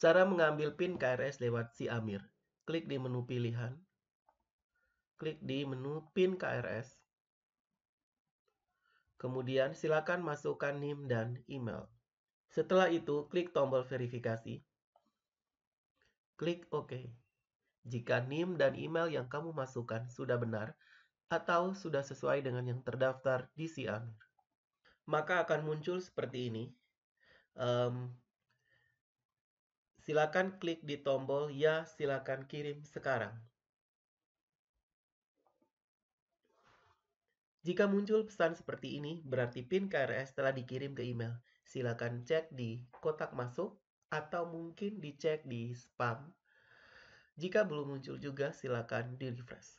Cara mengambil PIN KRS lewat si Amir. Klik di menu pilihan. Klik di menu PIN KRS. Kemudian silakan masukkan NIM dan email. Setelah itu, klik tombol verifikasi. Klik OK. Jika NIM dan email yang kamu masukkan sudah benar atau sudah sesuai dengan yang terdaftar di si Amir, maka akan muncul seperti ini. Um, Silakan klik di tombol ya, silakan kirim sekarang. Jika muncul pesan seperti ini, berarti PIN KRS telah dikirim ke email. Silakan cek di kotak masuk atau mungkin dicek di spam. Jika belum muncul juga, silakan di-refresh.